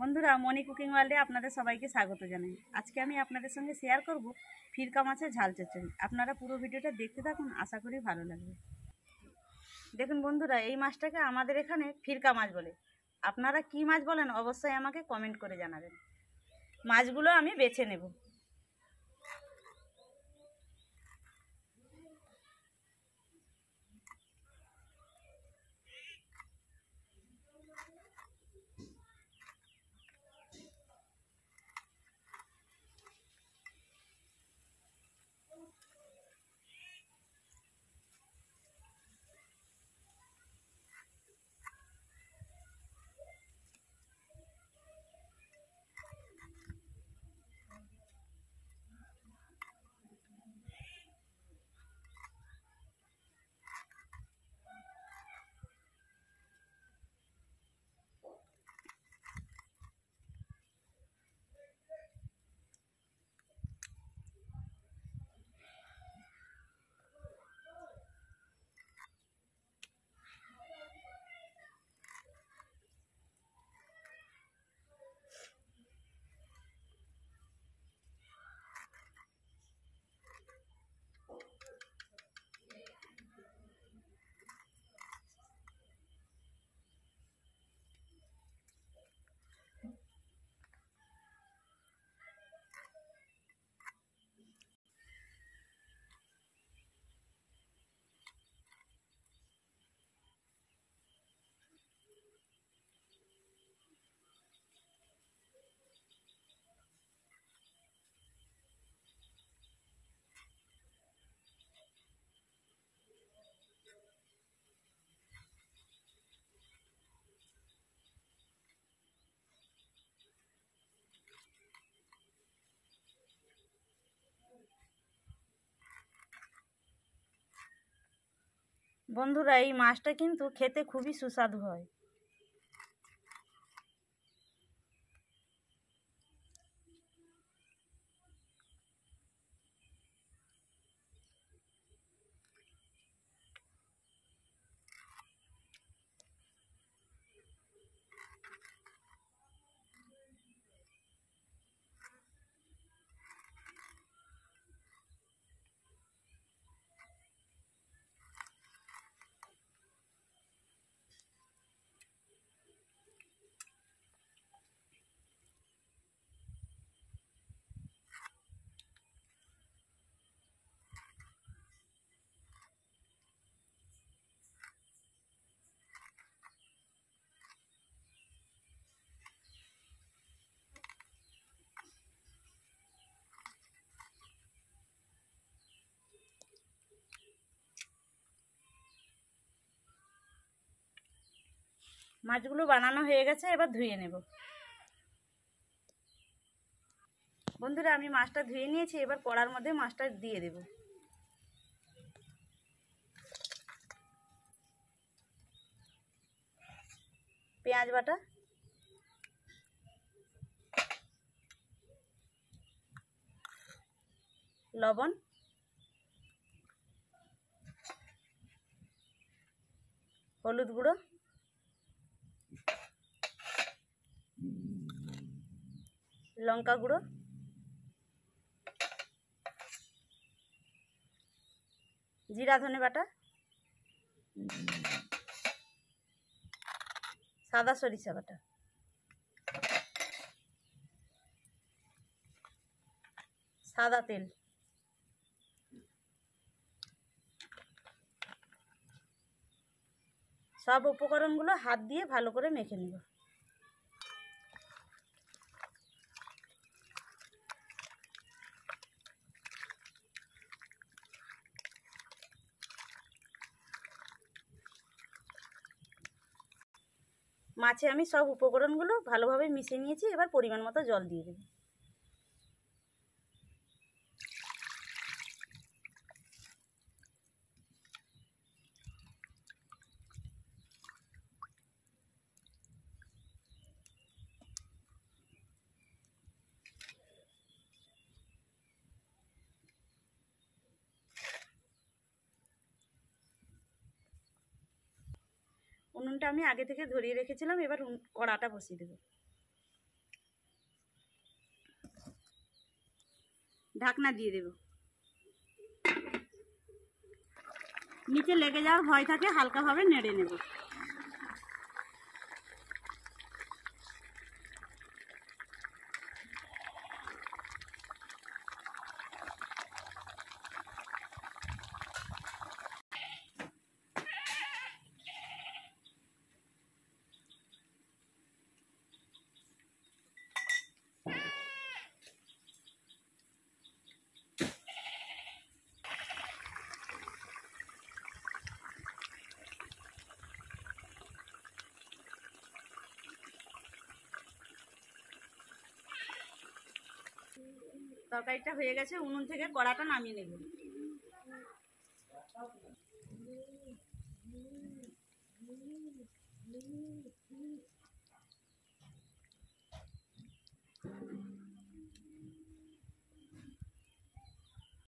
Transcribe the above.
বন্ধুরা মনি কুকিং ওয়ার্ল্ডে আপনাদের সবাইকে স্বাগত জানাই আজকে আমি আপনাদের সঙ্গে শেয়ার করব ফিরকা মাছের ঝাল চচড়ি আপনারা পুরো ভিডিওটা দেখতে থাকুন আশা করি ভালো লাগবে দেখুন বন্ধুরা এই মাছটাকে আমাদের এখানে ফিরকা মাছ বলে আপনারা কি মাছ বলেন অবশ্যই আমাকে কমেন্ট করে জানাবেন মাছগুলো আমি বেছে নেব বন্ধুরা এই মাছটা কিন্তু খেতে খুবই সুস্বাদু হয় মাছগুলো বানানো হয়ে গেছে এবার ধুয়ে নেব বন্ধুরা আমি মাছটা ধুয়ে নিয়েছি এবার কড়ার মধ্যে মাছটা দিয়ে দেব পেঁয়াজ বাটা লবণ হলুদ গুঁড়ো লঙ্কা গুঁড়ো জিরা ধনে বাটা সাদা সরিষা বাটা সাদা তেল সব উপকরণগুলো হাত দিয়ে ভালো করে মেখে নেব মাছে আমি সব উপকরণগুলো ভালোভাবে মিশিয়ে নিয়েছি এবার পরিমাণ মতো জল দিয়ে দেবো উনুনটা আমি আগে থেকে ধরিয়ে রেখেছিলাম এবার কড়াটা বসিয়ে দেব ঢাকনা দিয়ে দেব নিচে লেগে যাওয়ার ভয় থাকে হালকাভাবে নেড়ে নেব তরকারিটা হয়ে গেছে উনুন থেকে কড়াটা নামিয়ে নেব